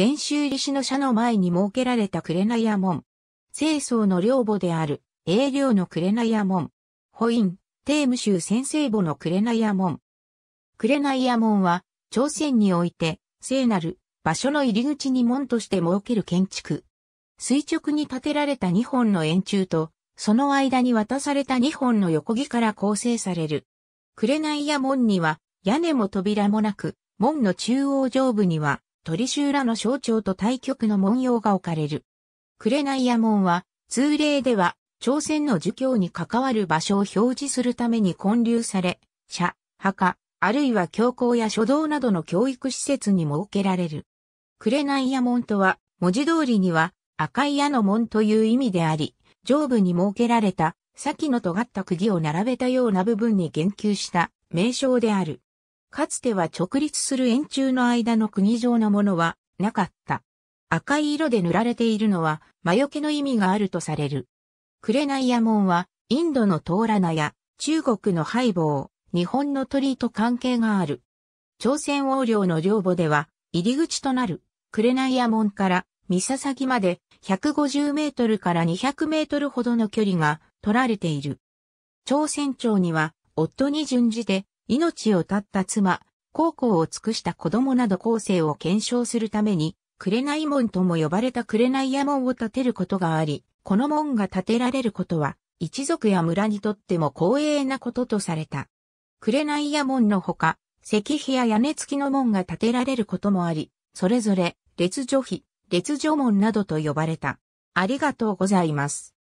禅宗理師の社の前に設けられた紅屋門。清掃の領母である、営業の紅屋門。保院、帝務州先生母の紅屋門。紅屋門は、朝鮮において、聖なる場所の入り口に門として設ける建築。垂直に建てられた2本の円柱と、その間に渡された2本の横木から構成される。紅屋門には、屋根も扉もなく、門の中央上部には、鳥衆らの象徴と対局の文様が置かれる。紅屋門は、通例では、朝鮮の儒教に関わる場所を表示するために建立され、社、墓、あるいは教皇や書道などの教育施設に設けられる。紅屋門とは、文字通りには、赤い矢の門という意味であり、上部に設けられた、先の尖った釘を並べたような部分に言及した名称である。かつては直立する円柱の間の国状のものはなかった。赤い色で塗られているのは魔除けの意味があるとされる。クレナイや門はインドのトーラナや中国のハイボー、日本の鳥居と関係がある。朝鮮王領の領母では入り口となるクレナイや門から三笹木まで150メートルから200メートルほどの距離が取られている。朝鮮町には夫に準じて命を絶った妻、孝行を尽くした子供など後世を検証するために、紅門とも呼ばれた紅屋門を建てることがあり、この門が建てられることは、一族や村にとっても光栄なこととされた。紅屋門のほか、石碑や屋根付きの門が建てられることもあり、それぞれ、列女碑、列女門などと呼ばれた。ありがとうございます。